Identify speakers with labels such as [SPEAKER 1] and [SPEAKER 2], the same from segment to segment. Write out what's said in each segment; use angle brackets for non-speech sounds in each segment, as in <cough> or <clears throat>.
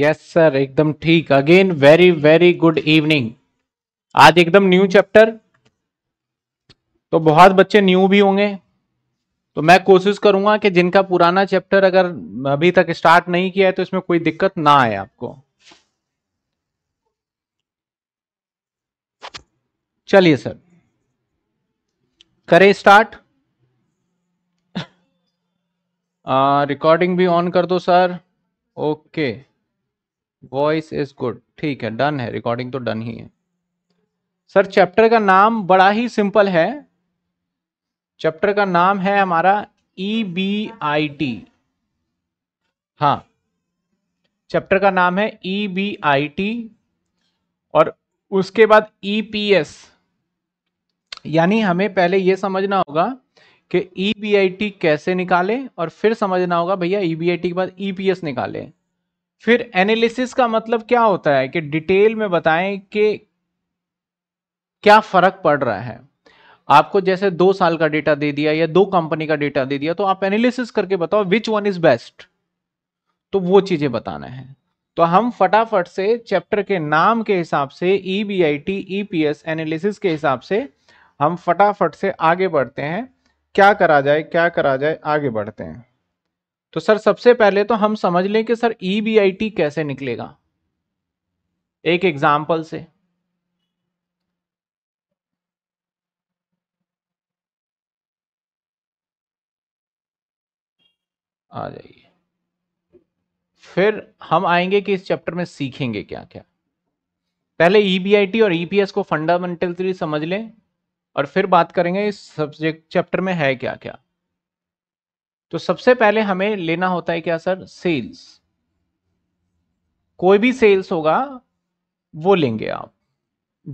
[SPEAKER 1] Yes sir एकदम ठीक again very very good evening आज एकदम न्यू चैप्टर तो बहुत बच्चे न्यू भी होंगे तो मैं कोशिश करूंगा कि जिनका पुराना चैप्टर अगर अभी तक स्टार्ट नहीं किया है तो इसमें कोई दिक्कत ना आए आपको चलिए सर करें स्टार्ट रिकॉर्डिंग <laughs> भी ऑन कर दो sir okay okay. Voice is good ठीक है डन है रिकॉर्डिंग तो डन ही है सर चैप्टर का नाम बड़ा ही सिंपल है चैप्टर का नाम है हमारा ई बी आई टी हाँ चैप्टर का नाम है ई बी आई टी और उसके बाद ई पी एस यानी हमें पहले यह समझना होगा कि ई बी आई टी कैसे निकालें और फिर समझना होगा भैया ई बी आई टी के बाद ई पी एस निकालें फिर एनालिसिस का मतलब क्या होता है कि डिटेल में बताएं कि क्या फर्क पड़ रहा है आपको जैसे दो साल का डेटा दे दिया या दो कंपनी का डेटा दे दिया तो आप एनालिसिस करके बताओ विच वन इज बेस्ट तो वो चीजें बताना है तो हम फटाफट से चैप्टर के नाम के हिसाब से E B I T E P S analysis के हिसाब से हम फटाफट से आगे बढ़ते हैं क्या करा जाए क्या करा जाए आगे बढ़ते हैं तो सर सबसे पहले तो हम समझ लें कि sir E B I T कैसे निकलेगा एक एग्जाम्पल से आ जाइए फिर हम आएंगे कि इस चैप्टर में सीखेंगे क्या क्या पहले ई e और ईपीएस e को फंडामेंटल थ्री समझ लें और फिर बात करेंगे इस सब्जेक्ट चैप्टर में है क्या क्या तो सबसे पहले हमें लेना होता है क्या सर सेल्स कोई भी सेल्स होगा वो लेंगे आप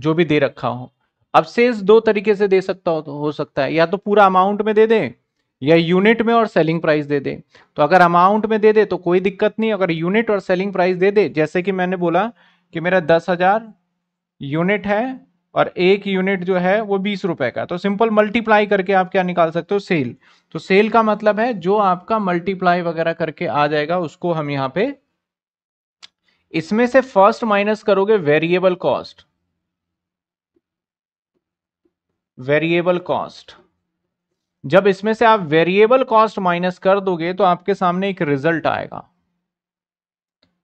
[SPEAKER 1] जो भी दे रखा हो अब सेल्स दो तरीके से दे सकता हो तो हो सकता है या तो पूरा अमाउंट में दे दें या यूनिट में और सेलिंग प्राइस दे दे तो अगर अमाउंट में दे दे तो कोई दिक्कत नहीं अगर यूनिट और सेलिंग प्राइस दे दे जैसे कि मैंने बोला कि मेरा दस हजार यूनिट है और एक यूनिट जो है वो बीस रुपए का तो सिंपल मल्टीप्लाई करके आप क्या निकाल सकते हो सेल तो सेल का मतलब है जो आपका मल्टीप्लाई वगैरह करके आ जाएगा उसको हम यहाँ पे इसमें से फर्स्ट माइनस करोगे वेरिएबल कॉस्ट वेरिएबल कॉस्ट जब इसमें से आप वेरिएबल कॉस्ट माइनस कर दोगे तो आपके सामने एक रिजल्ट आएगा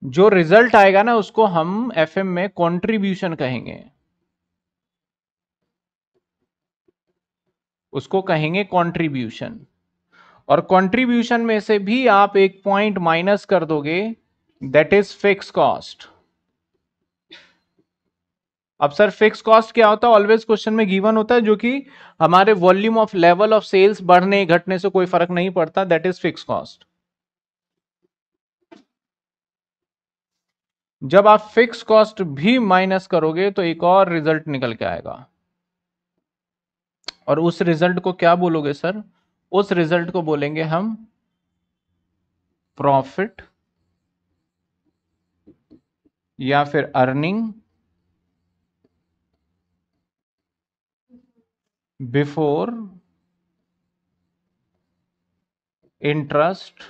[SPEAKER 1] जो रिजल्ट आएगा ना उसको हम एफएम में कंट्रीब्यूशन कहेंगे उसको कहेंगे कंट्रीब्यूशन और कंट्रीब्यूशन में से भी आप एक पॉइंट माइनस कर दोगे दैट इज फिक्स कॉस्ट अब सर फिक्स कॉस्ट क्या होता है ऑलवेज क्वेश्चन में गिवन होता है जो कि हमारे volume of level of sales बढ़ने घटने से कोई फर्क नहीं पड़ता दैट इज फिक्स कॉस्ट जब आप फिक्स कॉस्ट भी माइनस करोगे तो एक और रिजल्ट निकल के आएगा और उस रिजल्ट को क्या बोलोगे सर उस रिजल्ट को बोलेंगे हम प्रॉफिट या फिर earning before interest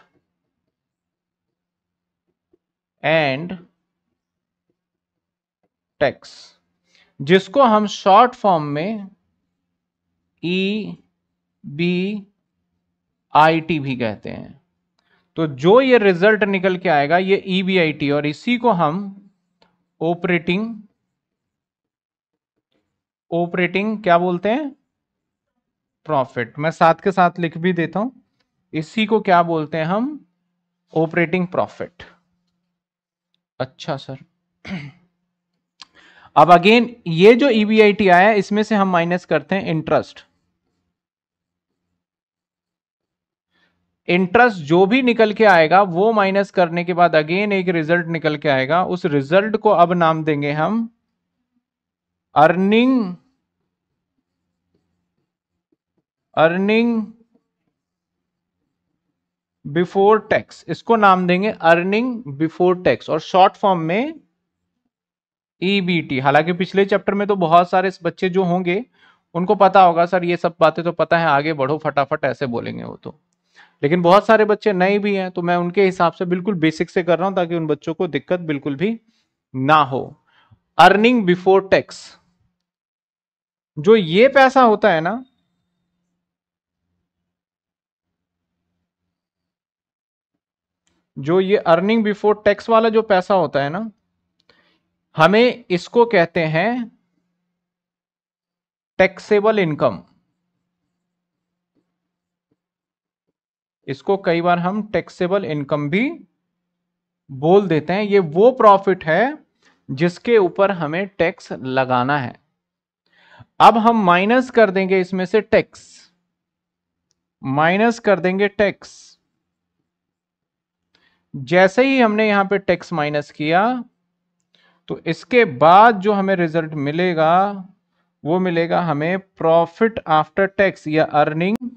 [SPEAKER 1] and tax जिसको हम शॉर्ट फॉर्म में ई बी आई टी भी कहते हैं तो जो ये रिजल्ट निकल के आएगा ये ई बी आई टी और इसी को हम ऑपरेटिंग ऑपरेटिंग क्या बोलते हैं प्रॉफिट मैं साथ के साथ लिख भी देता हूं इसी को क्या बोलते हैं हम ऑपरेटिंग प्रॉफिट अच्छा सर अब अगेन ये जो ई बी आई टी आया इसमें से हम माइनस करते हैं इंटरेस्ट इंटरेस्ट जो भी निकल के आएगा वो माइनस करने के बाद अगेन एक रिजल्ट निकल के आएगा उस रिजल्ट को अब नाम देंगे हम अर्निंग अर्निंग बिफोर टैक्स इसको नाम देंगे अर्निंग बिफोर टैक्स और शॉर्ट फॉर्म में ईबीटी e हालांकि पिछले चैप्टर में तो बहुत सारे बच्चे जो होंगे उनको पता होगा सर ये सब बातें तो पता है आगे बढ़ो फटाफट ऐसे बोलेंगे वो तो लेकिन बहुत सारे बच्चे नए भी हैं तो मैं उनके हिसाब से बिल्कुल बेसिक से कर रहा हूं ताकि उन बच्चों को दिक्कत बिल्कुल भी ना हो अर्निंग बिफोर टैक्स जो ये पैसा होता है ना जो ये अर्निंग बिफोर टैक्स वाला जो पैसा होता है ना हमें इसको कहते हैं टैक्सेबल इनकम इसको कई बार हम टैक्सेबल इनकम भी बोल देते हैं ये वो प्रॉफिट है जिसके ऊपर हमें टैक्स लगाना है अब हम माइनस कर देंगे इसमें से टैक्स माइनस कर देंगे टैक्स जैसे ही हमने यहां पे टैक्स माइनस किया तो इसके बाद जो हमें रिजल्ट मिलेगा वो मिलेगा हमें प्रॉफिट आफ्टर टैक्स या अर्निंग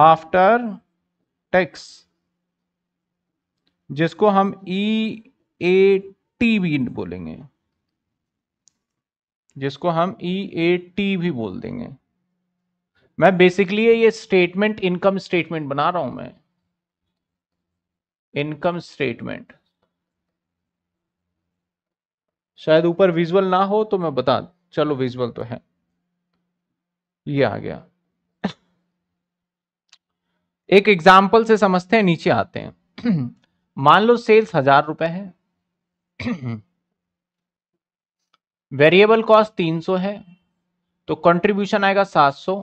[SPEAKER 1] आफ्टर टैक्स जिसको हम ई ए टी भी बोलेंगे जिसको हम ई ए टी भी बोल देंगे मैं बेसिकली ये स्टेटमेंट इनकम स्टेटमेंट बना रहा हूं मैं इनकम स्टेटमेंट शायद ऊपर विजुअल ना हो तो मैं बता चलो विजुअल तो है ये आ गया एक एग्जाम्पल से समझते हैं नीचे आते हैं <clears throat> मान लो सेल्स हजार रुपए है वेरिएबल कॉस्ट तीन सौ है तो कंट्रीब्यूशन आएगा सात सौ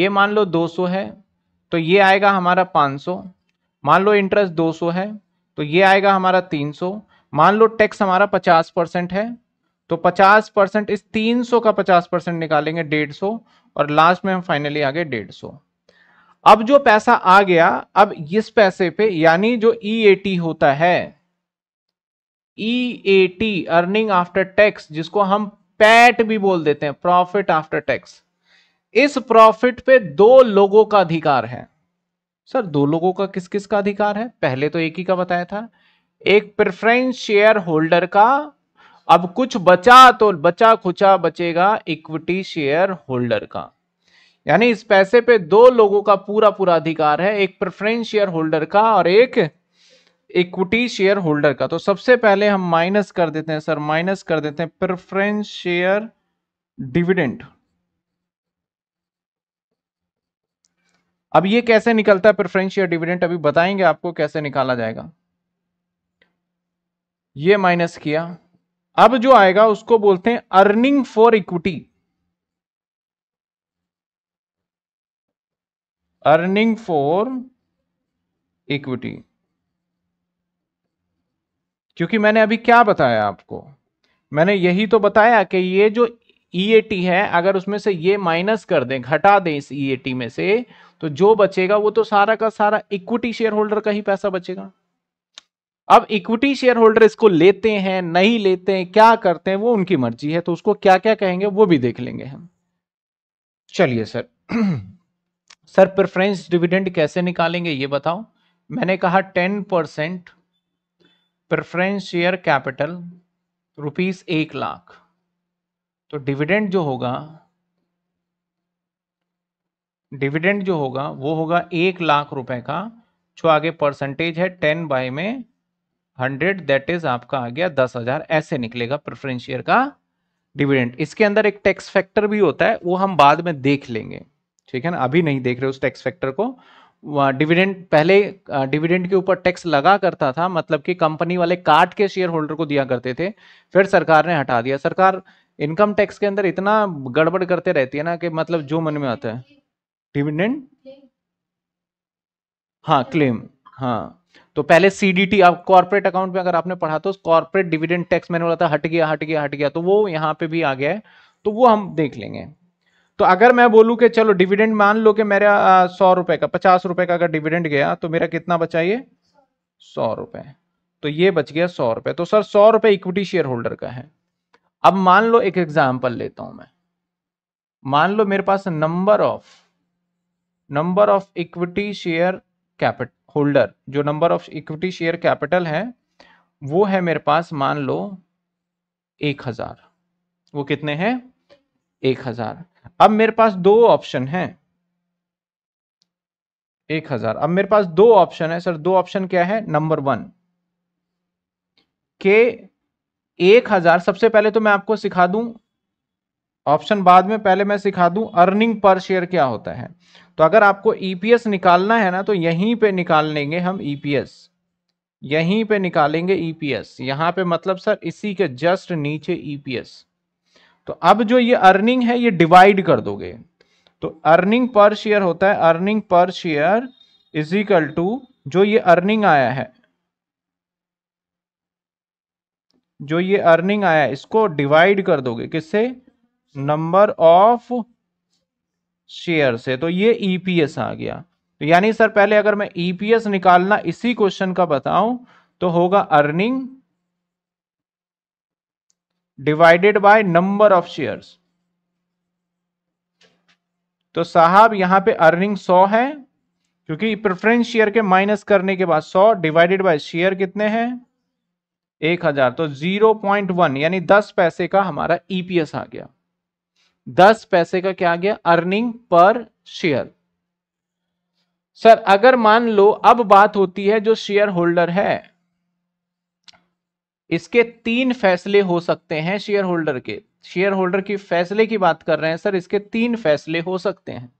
[SPEAKER 1] ये मान लो दो सौ है तो ये आएगा हमारा पांच सौ मान लो इंटरेस्ट दो सौ है तो ये आएगा हमारा तीन सौ मान लो टैक्स हमारा पचास परसेंट है तो पचास परसेंट इस तीन सौ का पचास परसेंट निकालेंगे डेढ़ सौ और लास्ट में हम फाइनली आ गए डेढ़ सौ अब जो पैसा आ गया अब इस पैसे पे यानी जो ई e होता है E A T earning after tax जिसको हम पैट भी बोल देते हैं प्रॉफिट आफ्टर टैक्स इस प्रॉफिट पे दो लोगों का अधिकार है सर दो लोगों का किस किस का अधिकार है पहले तो एक ही का बताया था एक प्रेफरेंस शेयर होल्डर का अब कुछ बचा तो बचा खुचा बचेगा इक्विटी शेयर होल्डर का यानी इस पैसे पे दो लोगों का पूरा पूरा अधिकार है एक प्रेफरेंस शेयर होल्डर का और एक इक्विटी शेयर होल्डर का तो सबसे पहले हम माइनस कर देते हैं सर माइनस कर देते हैं प्रेफरेंस शेयर डिविडेंड अब ये कैसे निकलता है प्रेफरेंस शेयर डिविडेंड अभी बताएंगे आपको कैसे निकाला जाएगा ये माइनस किया अब जो आएगा उसको बोलते हैं earning for equity earning for equity क्योंकि मैंने अभी क्या बताया आपको मैंने यही तो बताया कि ये जो ईएटी e है अगर उसमें से ये माइनस कर दें घटा दें इस ईएटी e में से तो जो बचेगा वो तो सारा का सारा इक्विटी शेयर होल्डर का ही पैसा बचेगा अब इक्विटी शेयर होल्डर इसको लेते हैं नहीं लेते हैं क्या करते हैं वो उनकी मर्जी है तो उसको क्या क्या कहेंगे वो भी देख लेंगे हम चलिए सर सर प्रेफरेंस डिविडेंड कैसे निकालेंगे ये बताओ मैंने कहा ten percent preference share capital rupees एक लाख तो डिविडेंड जो होगा डिविडेंड जो होगा वो होगा एक लाख रुपए का जो आगे परसेंटेज है टेन बाय में हंड्रेड दैट इज आपका आ गया दस हजार ऐसे निकलेगा प्रेफरेंस शेयर का डिविडेंड इसके अंदर एक टैक्स फैक्टर भी होता है वो हम बाद में देख लेंगे ठीक है ना अभी नहीं देख रहे उस टैक्स फैक्टर को डिविडेंड पहले डिविडेंड के ऊपर टैक्स लगा करता था मतलब कि कंपनी वाले काट के शेयर होल्डर को दिया करते थे फिर सरकार ने हटा दिया सरकार इनकम टैक्स के अंदर इतना गड़बड़ करते रहती है ना कि मतलब जो मन में आता है डिविडेंड हाँ क्लेम हाँ तो पहले सीडीटी आप कॉर्पोरेट अकाउंट में अगर आपने पढ़ा तो कॉर्पोरेट डिविडेंड टैक्स मैंने बोला था हट गया हट गया हट गया तो वो यहाँ पे भी आ गया है तो वो हम देख लेंगे तो अगर मैं बोलूं कि चलो डिविडेंड मान लो कि मेरा सौ रुपए का पचास रुपए का अगर डिविडेंड गया तो मेरा कितना बचा ये सौ रुपए तो ये बच गया सौ रुपए तो सर सौ रुपए इक्विटी शेयर होल्डर का है अब मान लो एक एग्जाम्पल लेता हूं मैं मान लो मेरे पास number of number of equity share capital holder जो number of equity share capital है वो है मेरे पास मान लो एक हजार वो कितने हैं एक हजार अब मेरे पास दो ऑप्शन है एक हजार अब मेरे पास दो ऑप्शन है सर दो ऑप्शन क्या है नंबर वन के एक हजार सबसे पहले तो मैं आपको सिखा दूं ऑप्शन बाद में पहले मैं सिखा दूं अर्निंग पर शेयर क्या होता है तो अगर आपको ईपीएस e निकालना है ना तो यहीं पे निकाल लेंगे हम ईपीएस e यहीं पे निकालेंगे ईपीएस e यहां पे मतलब सर इसी के जस्ट नीचे ईपीएस तो अब जो ये अर्निंग है ये डिवाइड कर दोगे तो अर्निंग पर शेयर होता है earning per share is equal to जो ये अर्निंग आया है जो ये अर्निंग आया है इसको डिवाइड कर दोगे किससे नंबर ऑफ शेयर से तो ये ईपीएस e आ गया तो यानी सर पहले अगर मैं ईपीएस e निकालना इसी क्वेश्चन का बताऊं तो होगा earning divided by number of shares तो साहब यहां पे अर्निंग 100 है क्योंकि प्रेफरेंस शेयर के माइनस करने के बाद 100 डिवाइडेड बाय शेयर कितने हैं एक हजार तो जीरो पॉइंट वन यानी दस पैसे का हमारा ईपीएस e आ गया दस पैसे का क्या आ गया अर्निंग पर शेयर सर अगर मान लो अब बात होती है जो शेयर होल्डर है इसके तीन फैसले हो सकते हैं शेयर होल्डर के शेयर होल्डर की फैसले की बात कर रहे हैं सर इसके तीन फैसले हो सकते हैं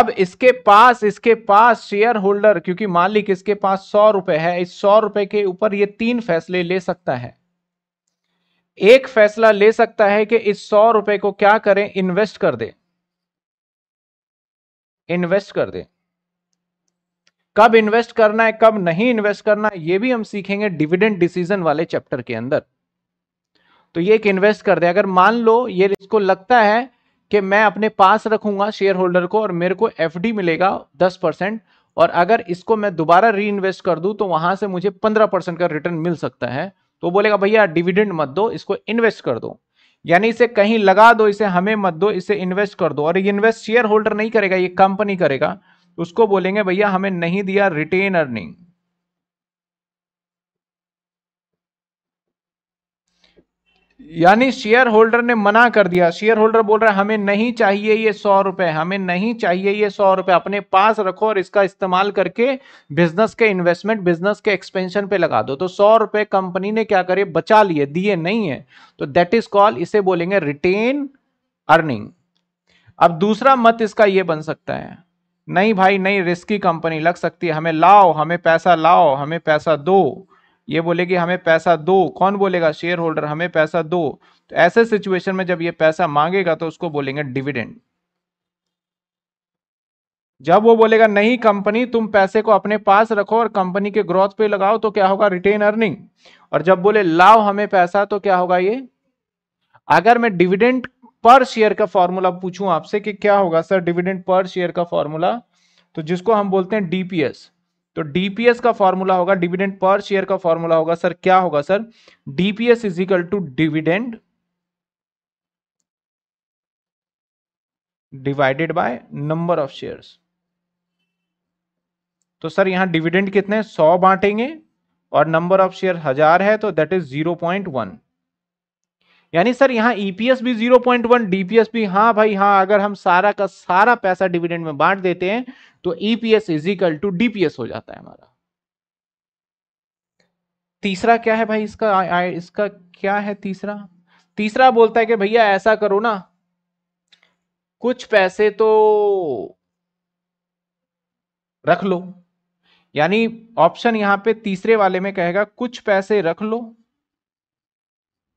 [SPEAKER 1] अब इसके पास इसके पास शेयर होल्डर क्योंकि मालिक इसके पास सौ रुपए है इस सौ रुपए के ऊपर ये तीन फैसले ले सकता है एक फैसला ले सकता है कि इस सौ रुपए को क्या करें इन्वेस्ट कर दे इन्वेस्ट कर दे कब इन्वेस्ट करना है कब नहीं इन्वेस्ट करना है ये भी हम सीखेंगे डिविडेंड डिसीजन वाले चैप्टर के अंदर तो ये एक इन्वेस्ट कर दे अगर मान लो ये इसको लगता है कि मैं अपने पास रखूंगा शेयर होल्डर को और मेरे को एफ मिलेगा दस परसेंट और अगर इसको मैं दोबारा री इन्वेस्ट कर दूं तो वहां से मुझे पंद्रह परसेंट का रिटर्न मिल सकता है तो बोलेगा भैया डिविडेंड मत दो इसको इन्वेस्ट कर दो यानी इसे कहीं लगा दो इसे हमें मत दो इसे इन्वेस्ट कर दो और ये इन्वेस्ट शेयर होल्डर नहीं करेगा ये कंपनी करेगा उसको बोलेंगे भैया हमें नहीं दिया रिटेन अर्निंग यानी शेयर होल्डर ने मना कर दिया शेयर होल्डर बोल रहा है हमें नहीं चाहिए ये सौ रुपए हमें नहीं चाहिए ये सौ रुपए अपने पास रखो और इसका इस्तेमाल करके बिजनेस के इन्वेस्टमेंट बिजनेस के एक्सपेंशन पे लगा दो तो सौ रुपए कंपनी ने क्या करे बचा लिए दिए नहीं है तो दैट इज कॉल इसे बोलेंगे रिटेन अर्निंग अब दूसरा मत इसका यह बन सकता है नहीं भाई नहीं रिस्की कंपनी लग सकती है हमें लाओ हमें पैसा लाओ हमें पैसा दो ये बोलेगी हमें पैसा दो कौन बोलेगा शेयर होल्डर हमें पैसा दो तो ऐसे सिचुएशन में जब ये पैसा मांगेगा तो उसको बोलेंगे डिविडेंड जब वो बोलेगा नहीं कंपनी तुम पैसे को अपने पास रखो और कंपनी के ग्रोथ पे लगाओ तो क्या होगा रिटेन अर्निंग और जब बोले लाओ हमें पैसा तो क्या होगा ये अगर मैं डिविडेंड पर शेयर का फॉर्मूला पूछूं आपसे कि क्या होगा सर डिविडेंड पर शेयर का फॉर्मूला तो जिसको हम बोलते हैं डीपीएस तो डीपीएस का फॉर्मूला होगा डिविडेंड पर शेयर का फॉर्मूला होगा सर क्या होगा sir DPS is equal to dividend divided by number of shares तो सर यहां डिविडेंड कितने सौ बांटेंगे और नंबर ऑफ शेयर हजार है तो that is zero point one यानी सर यहाँ ईपीएस e भी 0.1 डीपीएस भी हाँ भाई हाँ अगर हम सारा का सारा पैसा डिविडेंड में बांट देते हैं तो EPS is equal to DPS हो जाता है हमारा तीसरा क्या है भाई इसका आ, आ, इसका क्या है तीसरा तीसरा बोलता है कि भैया ऐसा करो ना कुछ पैसे तो रख लो यानी ऑप्शन यहां पे तीसरे वाले में कहेगा कुछ पैसे रख लो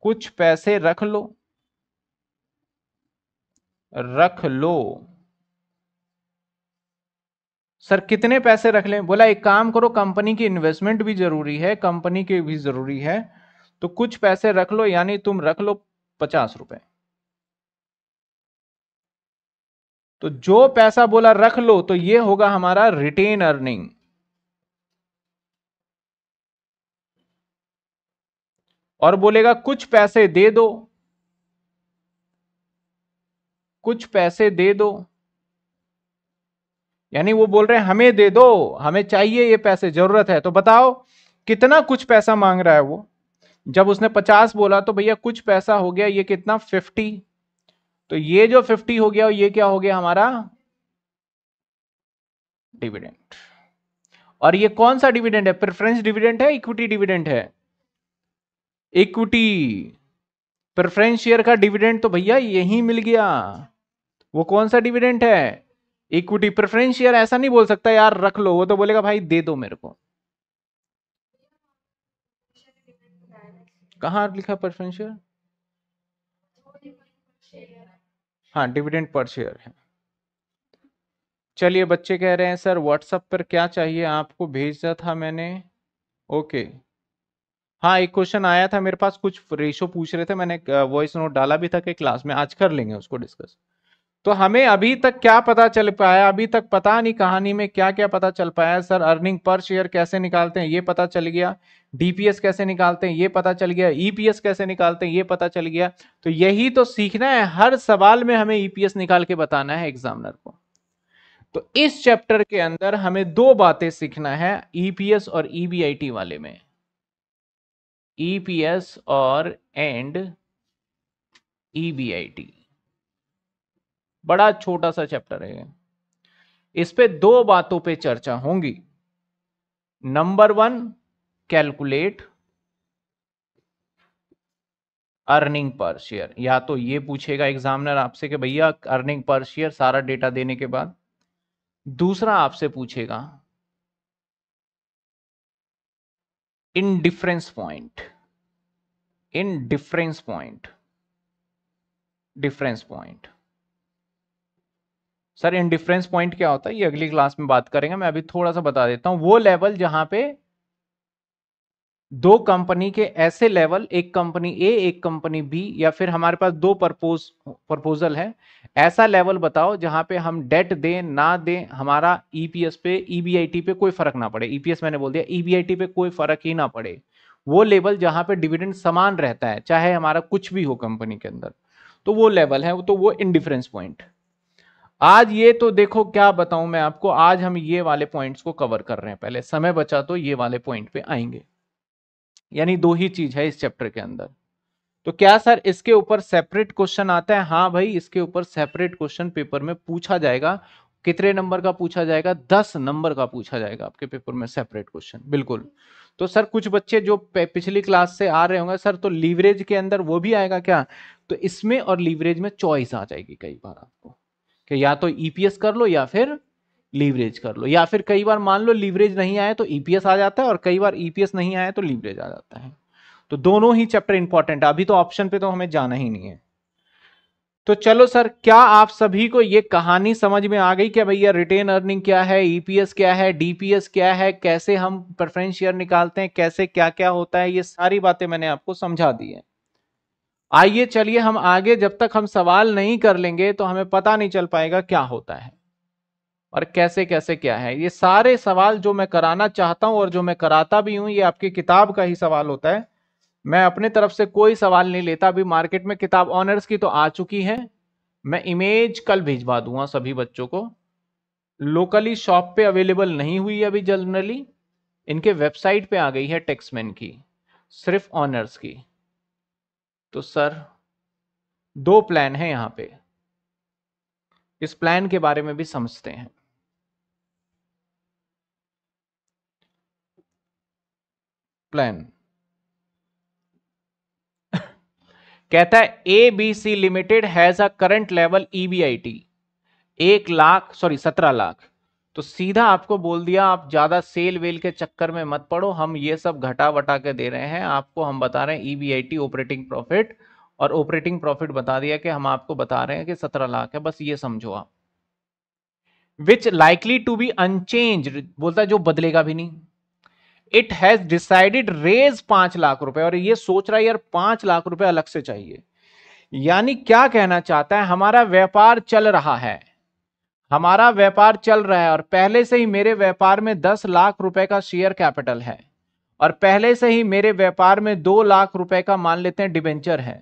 [SPEAKER 1] कुछ पैसे रख लो रख लो सर कितने पैसे रख लें बोला एक काम करो कंपनी की इन्वेस्टमेंट भी जरूरी है कंपनी की भी जरूरी है तो कुछ पैसे रख लो यानी तुम रख लो पचास रुपए तो जो पैसा बोला रख लो तो ये होगा हमारा रिटेन अर्निंग और बोलेगा कुछ पैसे दे दो कुछ पैसे दे दो यानी वो बोल रहे हैं हमें दे दो हमें चाहिए ये पैसे जरूरत है तो बताओ कितना कुछ पैसा मांग रहा है वो जब उसने पचास बोला तो भैया कुछ पैसा हो गया ये कितना फिफ्टी तो ये जो फिफ्टी हो गया ये क्या हो गया हमारा डिविडेंड और ये कौन सा डिविडेंड है प्रेफरेंस डिविडेंड है इक्विटी डिविडेंड है इक्विटी प्रेफरेंस शेयर का डिविडेंड तो भैया यही मिल गया वो कौन सा डिविडेंड है इक्विटी प्रेफरेंस शेयर ऐसा नहीं बोल सकता यार रख लो वो तो बोलेगा भाई दे दो मेरे को कहा लिखा प्रेफरेंस शेयर हाँ डिविडेंड पर शेयर है चलिए बच्चे कह रहे हैं सर व्हाट्सएप पर क्या चाहिए आपको भेजा था मैंने ओके okay. हाँ एक क्वेश्चन आया था मेरे पास कुछ रेशो पूछ रहे थे मैंने वॉइस नोट डाला भी था कि क्लास में आज कर लेंगे उसको डिस्कस तो हमें अभी तक क्या पता चल पाया अभी तक पता नहीं कहानी में क्या क्या पता चल पाया सर अर्निंग पर शेयर कैसे निकालते हैं ये पता चल गया डीपीएस कैसे निकालते हैं ये पता चल गया ईपीएस e कैसे निकालते हैं ये पता चल गया तो यही तो सीखना है हर सवाल में हमें ईपीएस e निकाल के बताना है एग्जामिनर को तो इस चैप्टर के अंदर हमें दो बातें सीखना है ईपीएस e और ईबीआईटी वाले में ईपीएस e और एंड ईबीआईटी e बड़ा छोटा सा चैप्टर है इस पे दो बातों पे चर्चा होंगी number one calculate earning per share या तो ये पूछेगा एग्जामिनर आपसे कि भैया अर्निंग पर शेयर सारा डेटा देने के बाद दूसरा आपसे पूछेगा indifference point indifference point difference point sir indifference point क्या होता है ये अगली क्लास में बात करेंगे मैं अभी थोड़ा सा बता देता हूँ वो लेवल जहां पे दो कंपनी के ऐसे लेवल एक कंपनी ए एक कंपनी बी या फिर हमारे पास दो परपोज प्रपोजल है ऐसा लेवल बताओ जहां पे हम डेट दें ना दें हमारा ईपीएस e पे ईबीआईटी e पे कोई फर्क ना पड़े ईपीएस e मैंने बोल दिया ईबीआईटी पे कोई फर्क ही ना पड़े वो लेवल जहां पे डिविडेंड समान रहता है चाहे हमारा कुछ भी हो कंपनी के अंदर तो वो लेवल है तो वो इनडिफरेंस पॉइंट आज ये तो देखो क्या बताऊं मैं आपको आज हम ये वाले पॉइंट्स को कवर कर रहे हैं पहले समय बचा तो ये वाले पॉइंट पे आएंगे यानी दो ही चीज है इस चैप्टर के अंदर तो क्या सर इसके ऊपर सेपरेट क्वेश्चन आता है हाँ भाई इसके ऊपर सेपरेट क्वेश्चन पेपर में पूछा जाएगा कितने नंबर का पूछा जाएगा दस नंबर का पूछा जाएगा आपके पेपर में सेपरेट क्वेश्चन बिल्कुल तो सर कुछ बच्चे जो पिछली क्लास से आ रहे होंगे सर तो लीवरेज के अंदर वो भी आएगा क्या तो इसमें और लीवरेज में चॉइस आ जाएगी कई बार आपको कि या तो ईपीएस e कर लो या फिर लीवरेज कर लो या फिर कई बार मान लो लीवरेज नहीं आया तो ईपीएस e आ जाता है और कई बार ईपीएस e नहीं आया तो लीवरेज आ जाता है तो दोनों ही चैप्टर इंपॉर्टेंट है अभी तो ऑप्शन पे तो हमें जाना ही नहीं है तो चलो सर क्या आप सभी को ये कहानी समझ में आ गई क्या भैया रिटेन अर्निंग क्या है ईपीएस e क्या है डीपीएस क्या है कैसे हम प्रेफरेंस शेयर निकालते हैं कैसे क्या क्या होता है ये सारी बातें मैंने आपको समझा दी है आइए चलिए हम आगे जब तक हम सवाल नहीं कर लेंगे तो हमें पता नहीं चल पाएगा क्या होता है और कैसे कैसे क्या है ये सारे सवाल जो मैं कराना चाहता हूं और जो मैं कराता भी हूं ये आपकी किताब का ही सवाल होता है मैं अपने तरफ से कोई सवाल नहीं लेता अभी मार्केट में किताब ऑनर्स की तो आ चुकी है मैं इमेज कल भिजवा दूंगा सभी बच्चों को लोकली शॉप पे अवेलेबल नहीं हुई अभी जनरली इनके वेबसाइट पे आ गई है टेक्समैन की सिर्फ ऑनर्स की तो सर दो प्लान है यहाँ पे इस प्लान के बारे में भी समझते हैं प्लान <laughs> कहता है A B C limited has a current level EBIT एक लाख सॉरी सत्रह लाख तो सीधा आपको बोल दिया आप ज्यादा सेल वेल के चक्कर में मत पड़ो हम ये सब घटा वटा के दे रहे हैं आपको हम बता रहे हैं ईबीआईटी ऑपरेटिंग प्रॉफिट और ऑपरेटिंग प्रॉफिट बता दिया कि हम आपको बता रहे हैं कि सत्रह लाख है बस ये समझो आप which likely to be unchanged बोलता है जो बदलेगा भी नहीं इट हैज डिसाइडेड रेज पांच लाख रुपए और ये सोच रहा है यार पांच लाख रुपए अलग से चाहिए यानी क्या कहना चाहता है हमारा व्यापार चल रहा है हमारा व्यापार चल रहा है और पहले से ही मेरे व्यापार में दस लाख रुपए का शेयर कैपिटल है और पहले से ही मेरे व्यापार में दो लाख रुपए का मान लेते हैं डिबेंचर है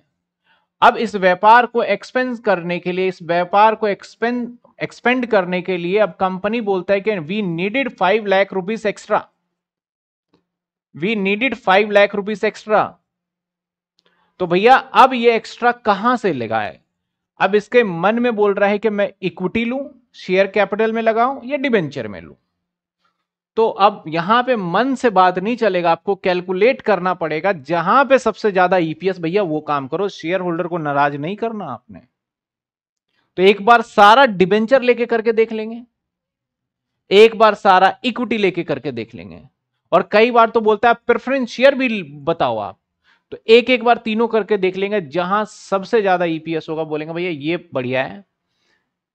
[SPEAKER 1] अब इस व्यापार को एक्सपेंस करने के लिए इस व्यापार को एक्सपेंड एक्सपेंड करने के लिए अब कंपनी बोलता है कि we needed five lakh rupees extra we needed five lakh rupees extra तो भैया अब ये एक्स्ट्रा कहां से लगाए अब इसके मन में बोल रहा है कि मैं इक्विटी लू शेयर कैपिटल में लगाऊं या डिबेंचर में लू तो अब यहां पे मन से बात नहीं चलेगा आपको कैलकुलेट करना पड़ेगा जहां पे सबसे ज्यादा ईपीएस e भैया वो काम करो शेयर होल्डर को नाराज नहीं करना आपने तो एक बार सारा डिबेंचर लेके करके देख लेंगे एक बार सारा इक्विटी लेके करके देख लेंगे और कई बार तो बोलता है प्रेफरेंस शेयर भी बताओ आप तो एक एक बार तीनों करके देख लेंगे जहां सबसे ज्यादा ईपीएस e होगा बोलेंगे भैया ये बढ़िया है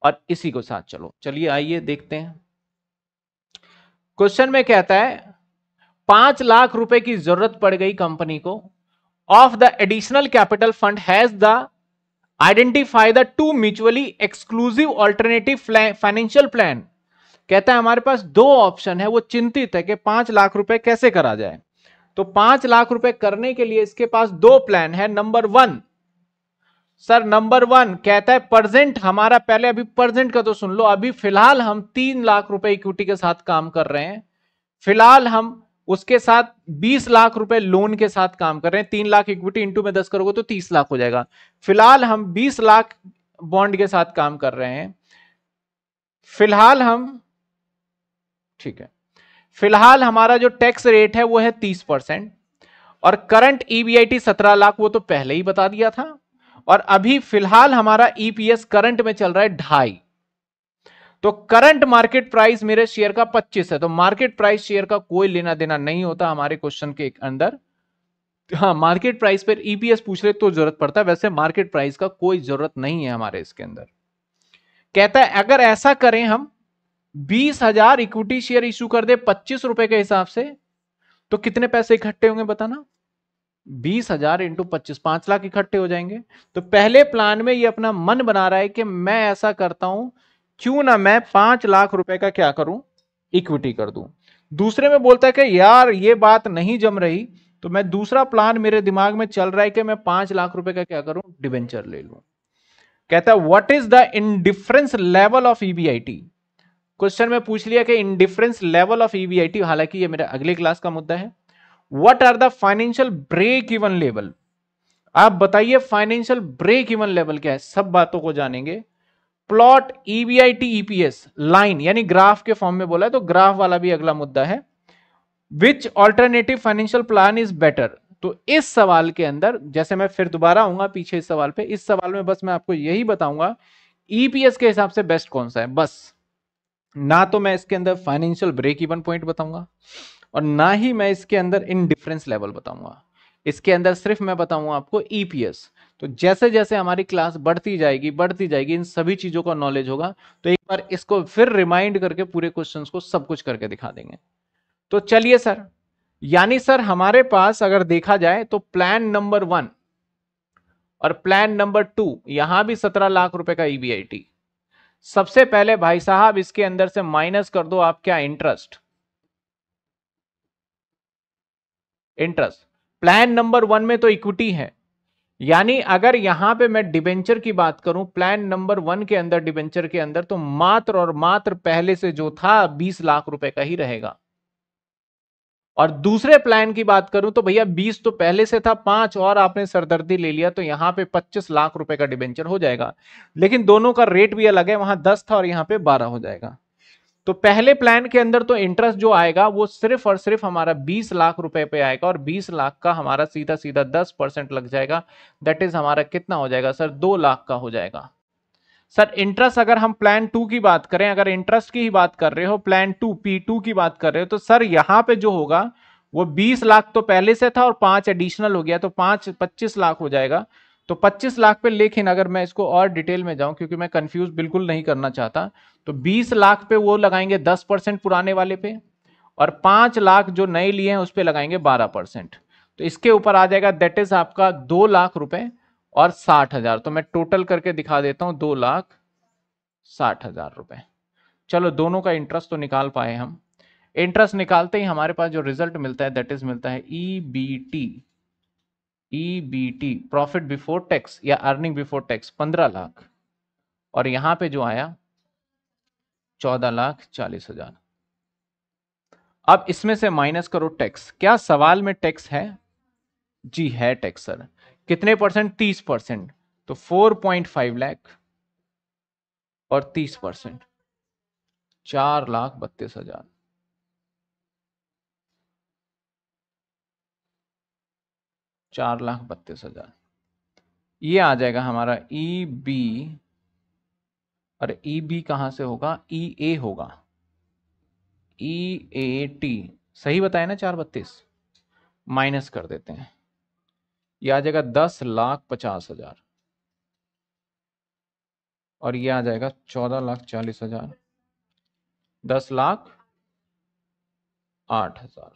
[SPEAKER 1] और इसी को साथ चलो चलिए आइए देखते हैं क्वेश्चन में कहता है पांच लाख रुपए की जरूरत पड़ गई कंपनी को of the additional capital fund has the identify the two mutually exclusive alternative financial plan कहता है हमारे पास दो ऑप्शन है वो चिंतित है कि पांच लाख रुपए कैसे करा जाए तो पांच लाख रुपए करने के लिए इसके पास दो प्लान है number one sir number one कहता है प्रजेंट हमारा पहले अभी प्रजेंट का तो सुन लो अभी फिलहाल हम तीन लाख रुपए इक्विटी के साथ काम कर रहे हैं फिलहाल हम उसके साथ 20 लाख रुपए लोन के साथ काम कर रहे हैं तीन लाख इक्विटी इंटू में दस करोगे तो 30 लाख हो जाएगा फिलहाल हम 20 लाख बॉन्ड के साथ काम कर रहे हैं फिलहाल हम ठीक है फिलहाल हमारा जो टैक्स रेट है वो है तीस परसेंट और करंट ईबीआईटी e सत्रह लाख वो तो पहले ही बता दिया था और अभी फिलहाल हमारा ईपीएस e करंट में चल रहा है ढाई तो करंट मार्केट प्राइस मेरे शेयर का 25 है तो मार्केट प्राइस शेयर का कोई लेना देना नहीं होता हमारे क्वेश्चन के अंदर हाँ market price per EPS e पूछ ले तो जरूरत पड़ता है वैसे मार्केट प्राइस का कोई जरूरत नहीं है हमारे इसके अंदर कहता है अगर ऐसा करें हम बीस हजार इक्विटी शेयर इशू कर दे पच्चीस रुपए के हिसाब से तो कितने पैसे इकट्ठे होंगे बताना बीस हजार इंटू पच्चीस पांच लाख इकट्ठे हो जाएंगे तो पहले प्लान में ये अपना मन बना रहा है कि मैं ऐसा करता हूं क्यों ना मैं पांच लाख रुपए का क्या करूं इक्विटी कर दूं दूसरे में बोलता है कि यार ये बात नहीं जम रही तो मैं दूसरा प्लान मेरे दिमाग में चल रहा है कि मैं पांच लाख रुपए का क्या करूं डिवेंचर ले लू कहता है what is the indifference level of EBIT question में पूछ लिया कि इनडिफरेंस लेवल ऑफ ईवीआईटी हालांकि ये मेरा अगले क्लास का मुद्दा है what are the financial break even level आप बताइए फाइनेंशियल ब्रेक इवन लेवल क्या है सब बातों को जानेंगे प्लॉट ईवीआईटी ईपीएस लाइन यानी ग्राफ के फॉर्म में बोला है तो ग्राफ वाला भी अगला मुद्दा है which alternative financial plan is better तो इस सवाल के अंदर जैसे मैं फिर दोबारा आऊंगा पीछे इस सवाल पे इस सवाल में बस मैं आपको यही बताऊंगा ईपीएस e के हिसाब से बेस्ट कौन सा है बस ना तो मैं इसके अंदर फाइनेंशियल ब्रेक इवन पॉइंट बताऊंगा और ना ही मैं इसके अंदर इन डिफरेंस लेवल बताऊंगा इसके अंदर सिर्फ मैं बताऊंगा आपको ईपीएस e तो जैसे जैसे हमारी क्लास बढ़ती जाएगी बढ़ती जाएगी इन सभी चीजों का नॉलेज होगा तो एक बार इसको फिर रिमाइंड करके पूरे क्वेश्चंस को सब कुछ करके दिखा देंगे तो चलिए सर यानी सर हमारे पास अगर देखा जाए तो प्लान नंबर वन और प्लान नंबर टू यहां भी सत्रह लाख रुपए का ईबीआईटी e सबसे पहले भाई साहब इसके अंदर से माइनस कर दो आप क्या interest interest plan number one में तो इक्विटी है यानी अगर यहां पे मैं डिबेंचर की बात करूं प्लान नंबर वन के अंदर डिबेंचर के अंदर तो मात्र और मात्र पहले से जो था बीस लाख रुपए का ही रहेगा और दूसरे प्लान की बात करूं तो भैया 20 तो पहले से था पांच और आपने सरदर्दी ले लिया तो यहां पे 25 लाख रुपए का डिबेंचर हो जाएगा लेकिन दोनों का रेट भी अलग है वहां 10 था और यहां पे 12 हो जाएगा तो पहले प्लान के अंदर तो इंटरेस्ट जो आएगा वो सिर्फ और सिर्फ हमारा 20 लाख रुपए पे आएगा और 20 लाख का हमारा सीधा सीधा दस परसेंट लग जाएगा दैट इज हमारा कितना हो जाएगा सर दो लाख का हो जाएगा सर इंटरेस्ट अगर हम प्लान टू की बात करें अगर इंटरेस्ट की ही बात कर रहे हो प्लान टू पी टू की बात कर रहे हो तो सर यहाँ पे जो होगा वो बीस लाख तो पहले से था और पांच एडिशनल हो गया तो पांच पच्चीस लाख हो जाएगा तो 25 लाख पे लेकिन अगर मैं इसको और डिटेल में जाऊं क्योंकि मैं कंफ्यूज बिल्कुल नहीं करना चाहता तो 20 लाख पे वो लगाएंगे 10 परसेंट पुराने वाले पे और पांच लाख जो नए लिए हैं उस पर लगाएंगे बारह परसेंट तो इसके ऊपर आ जाएगा दैट इज आपका दो लाख रुपए और साठ हजार तो मैं टोटल करके दिखा देता हूं दो लाख साठ हजार रुपए चलो दोनों का इंटरेस्ट तो निकाल पाए हम इंटरेस्ट निकालते ही हमारे पास जो रिजल्ट मिलता है दैट इज मिलता है E B T E B T profit before tax या अर्निंग बिफोर टैक्स पंद्रह लाख और यहां पे जो आया चौदह लाख चालीस हजार अब इसमें से माइनस करो टैक्स क्या सवाल में टैक्स है जी है टैक्स सर कितने परसेंट तीस परसेंट तो फोर पॉइंट फाइव लैख और तीस परसेंट चार लाख बत्तीस हजार चार लाख बत्तीस हजार ये आ जाएगा हमारा ई बी और ई बी कहा से होगा ई e ए होगा ई ए टी सही बताया ना चार बत्तीस माइनस कर देते हैं ये आ जाएगा दस लाख पचास हजार और ये आ जाएगा चौदह लाख चालीस हजार दस लाख आठ हजार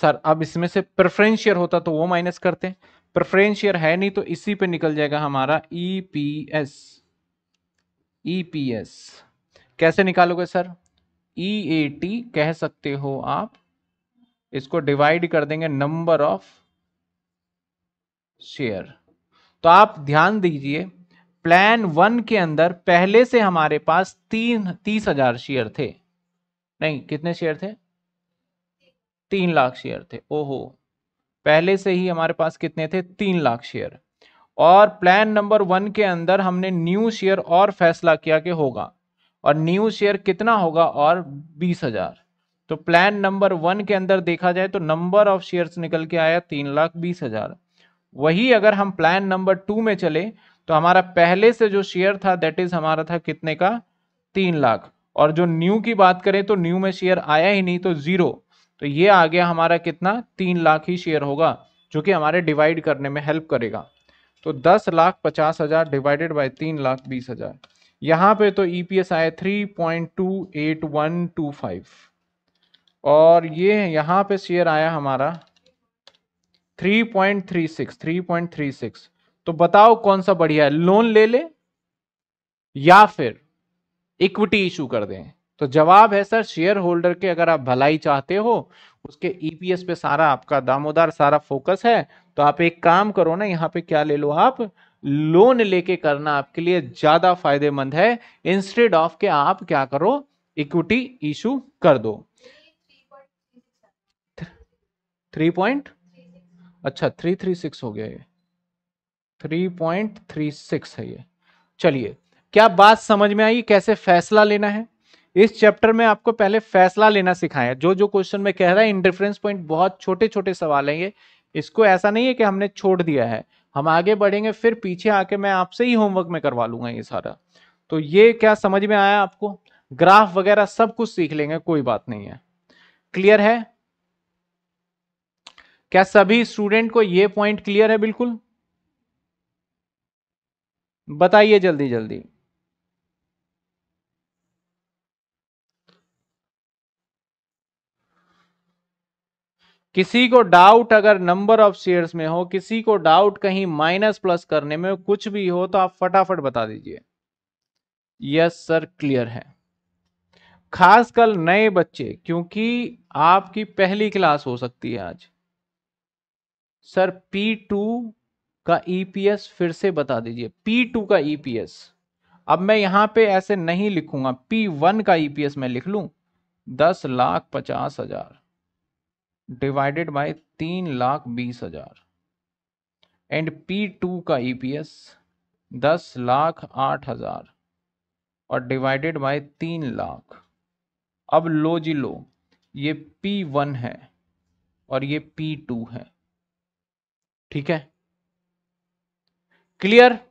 [SPEAKER 1] सर अब इसमें से प्रेफरेंस शेयर होता तो वो माइनस करते प्रेफरेंस शेयर है नहीं तो इसी पे निकल जाएगा हमारा ईपीएस e ईपीएस e कैसे निकालोगे सर ई ए टी कह सकते हो आप इसको डिवाइड कर देंगे नंबर ऑफ शेयर तो आप ध्यान दीजिए प्लान वन के अंदर पहले से हमारे पास तीन तीस हजार शेयर थे नहीं कितने शेयर थे तीन लाख शेयर थे ओहो पहले से ही हमारे पास कितने थे तीन लाख शेयर और प्लान नंबर वन के अंदर हमने न्यू शेयर और फैसला किया कि होगा और न्यू शेयर कितना होगा और बीस हजार तो प्लान नंबर वन के अंदर देखा जाए तो नंबर ऑफ शेयर्स निकल के आया तीन लाख बीस हजार वही अगर हम प्लान नंबर टू में चले तो हमारा पहले से जो शेयर था दैट इज हमारा था कितने का तीन लाख और जो न्यू की बात करें तो न्यू में शेयर आया ही नहीं तो जीरो तो ये आ गया हमारा कितना तीन लाख ही शेयर होगा जो कि हमारे डिवाइड करने में हेल्प करेगा तो दस लाख पचास हजार डिवाइडेड बाई तीन लाख बीस हजार यहाँ पे तो ईपीएस e आया three point two eight one two five और ये यहाँ पे शेयर आया हमारा 3.36 3.36 तो बताओ कौन सा बढ़िया है लोन ले ले या फिर इक्विटी इशू कर दें तो जवाब है सर शेयर होल्डर के अगर आप भलाई चाहते हो उसके ईपीएस e पे सारा आपका दामोदार सारा फोकस है तो आप एक काम करो ना यहाँ पे क्या ले लो आप लोन लेके करना आपके लिए ज्यादा फायदेमंद है इंस्टेड ऑफ के आप क्या करो इक्विटी इशू कर दो थ्री पॉइंट अच्छा थ्री थ्री सिक्स हो गया ये थ्री पॉइंट थ्री सिक्स है ये चलिए क्या बात समझ में आई कैसे फैसला लेना है इस चैप्टर में आपको पहले फैसला लेना सिखाया जो जो क्वेश्चन में कह रहा है इंडिफरेंस पॉइंट बहुत छोटे छोटे सवाल है ये इसको ऐसा नहीं है कि हमने छोड़ दिया है हम आगे बढ़ेंगे फिर पीछे आके मैं आपसे ही होमवर्क में करवा लूंगा ये सारा तो ये क्या समझ में आया आपको ग्राफ वगैरह सब कुछ सीख लेंगे कोई बात नहीं है क्लियर है क्या सभी स्टूडेंट को यह पॉइंट क्लियर है बिल्कुल बताइए जल्दी जल्दी किसी को डाउट अगर नंबर ऑफ शेयर्स में हो किसी को डाउट कहीं माइनस प्लस करने में कुछ भी हो तो आप फटाफट बता दीजिए यस सर क्लियर है खासकर नए बच्चे क्योंकि आपकी पहली क्लास हो सकती है आज सर पी टू का ईपीएस e फिर से बता दीजिए पी टू का ईपीएस e अब मैं यहाँ पे ऐसे नहीं लिखूंगा पी वन का ईपीएस e मैं लिख लूँ दस लाख पचास हजार डिवाइडेड बाय तीन लाख बीस हजार एंड पी टू का ईपीएस दस लाख आठ हजार और डिवाइडेड बाय तीन लाख अब लो जी लो ये पी वन है और ये पी टू है ठीक है क्लियर